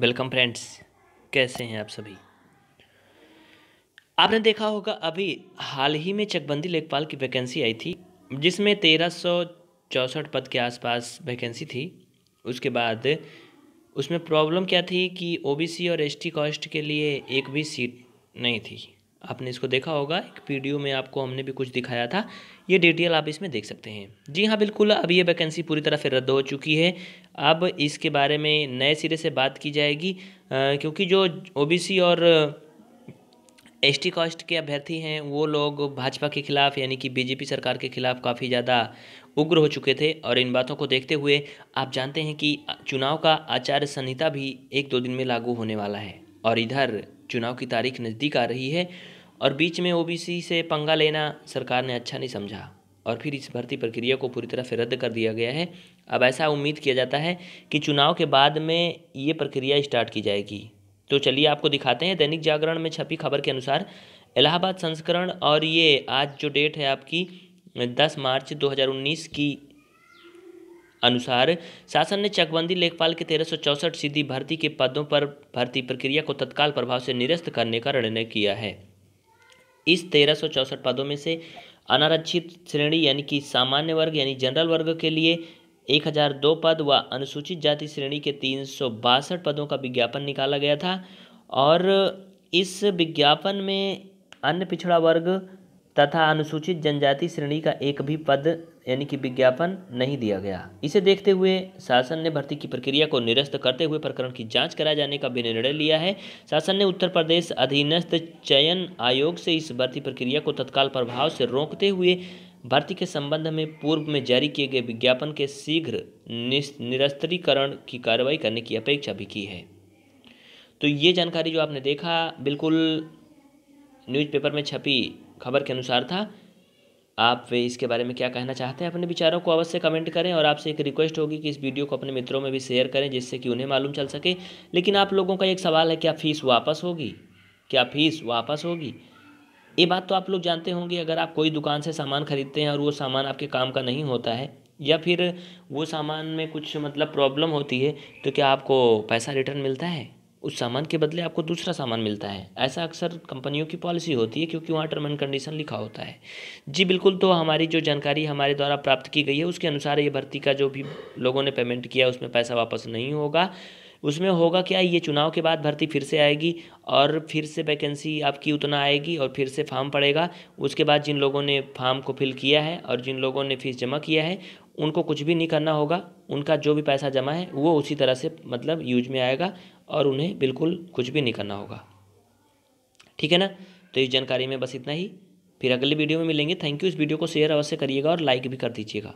welcome friends कैसे हैं आप सभी आपने देखा होगा अभी हाल ही में चकबंदी लेखपाल की वैकेंसी आई थी जिसमें तेरह सौ चौंसठ पद के आसपास वैकेंसी थी उसके बाद उसमें प्रॉब्लम क्या थी कि ओबीसी और एसटी कॉस्ट के लिए एक भी सीट नहीं थी आपने इसको देखा होगा एक पीडीओ में आपको हमने भी कुछ दिखाया था ये डिटेल आप इसमें देख सकते हैं जी हाँ बिल्कुल अब ये वैकेंसी पूरी तरह से रद्द हो चुकी है अब इसके बारे में नए सिरे से बात की जाएगी आ, क्योंकि जो ओबीसी और एस टी कास्ट के अभ्यर्थी हैं वो लोग भाजपा के खिलाफ यानी कि बीजेपी सरकार के खिलाफ काफ़ी ज़्यादा उग्र हो चुके थे और इन बातों को देखते हुए आप जानते हैं कि चुनाव का आचार संहिता भी एक दो दिन में लागू होने वाला है और इधर चुनाव की तारीख नज़दीक आ रही है और बीच में ओबीसी से पंगा लेना सरकार ने अच्छा नहीं समझा और फिर इस भर्ती प्रक्रिया को पूरी तरह से रद्द कर दिया गया है अब ऐसा उम्मीद किया जाता है कि चुनाव के बाद में ये प्रक्रिया स्टार्ट की जाएगी तो चलिए आपको दिखाते हैं दैनिक जागरण में छपी खबर के अनुसार इलाहाबाद संस्करण और ये आज जो डेट है आपकी 10 मार्च 2019 की अनुसार शासन ने चकबंदी लेखपाल के तेरह सीधी भर्ती के पदों पर भर्ती प्रक्रिया को तत्काल प्रभाव से निरस्त करने का निर्णय किया है इस तेरह सौ चौंसठ पदों में से अनारक्षित श्रेणी यानी कि सामान्य वर्ग यानी जनरल वर्ग के लिए एक हज़ार दो पद व अनुसूचित जाति श्रेणी के तीन सौ बासठ पदों का विज्ञापन निकाला गया था और इस विज्ञापन में अन्य पिछड़ा वर्ग तथा अनुसूचित जनजाति श्रेणी का एक भी पद यानी कि विज्ञापन नहीं दिया गया इसे देखते हुए शासन ने भर्ती की प्रक्रिया को निरस्त करते हुए प्रकरण की जांच कराए जाने का भी निर्णय लिया है शासन ने उत्तर प्रदेश अधीनस्थ चयन आयोग से इस भर्ती प्रक्रिया को तत्काल प्रभाव से रोकते हुए भर्ती के संबंध में पूर्व में जारी किए गए विज्ञापन के शीघ्र निरस्त्रीकरण की कार्रवाई करने की अपेक्षा भी की है तो ये जानकारी जो आपने देखा बिल्कुल न्यूज़पेपर में छपी खबर के अनुसार था आप वे इसके बारे में क्या कहना चाहते हैं अपने विचारों को अवश्य कमेंट करें और आपसे एक रिक्वेस्ट होगी कि इस वीडियो को अपने मित्रों में भी शेयर करें जिससे कि उन्हें मालूम चल सके लेकिन आप लोगों का एक सवाल है क्या फ़ीस वापस होगी क्या फ़ीस वापस होगी ये बात तो आप लोग जानते होंगे अगर आप कोई दुकान से सामान ख़रीदते हैं और वो सामान आपके काम का नहीं होता है या फिर वो सामान में कुछ मतलब प्रॉब्लम होती है तो क्या आपको पैसा रिटर्न मिलता है उस सामान के बदले आपको दूसरा सामान मिलता है ऐसा अक्सर कंपनियों की पॉलिसी होती है क्योंकि वहाँ टर्म एंड कंडीशन लिखा होता है जी बिल्कुल तो हमारी जो जानकारी हमारे द्वारा प्राप्त की गई है उसके अनुसार ये भर्ती का जो भी लोगों ने पेमेंट किया उसमें पैसा वापस नहीं होगा उसमें होगा क्या ये चुनाव के बाद भर्ती फिर से आएगी और फिर से वैकेंसी आपकी उतना आएगी और फिर से फॉर्म पड़ेगा उसके बाद जिन लोगों ने फॉर्म को फिल किया है और जिन लोगों ने फीस जमा किया है उनको कुछ भी नहीं करना होगा उनका जो भी पैसा जमा है वो उसी तरह से मतलब यूज में आएगा और उन्हें बिल्कुल कुछ भी नहीं करना होगा ठीक है ना तो इस जानकारी में बस इतना ही फिर अगले वीडियो में मिलेंगे थैंक यू इस वीडियो को शेयर अवश्य करिएगा और लाइक भी कर दीजिएगा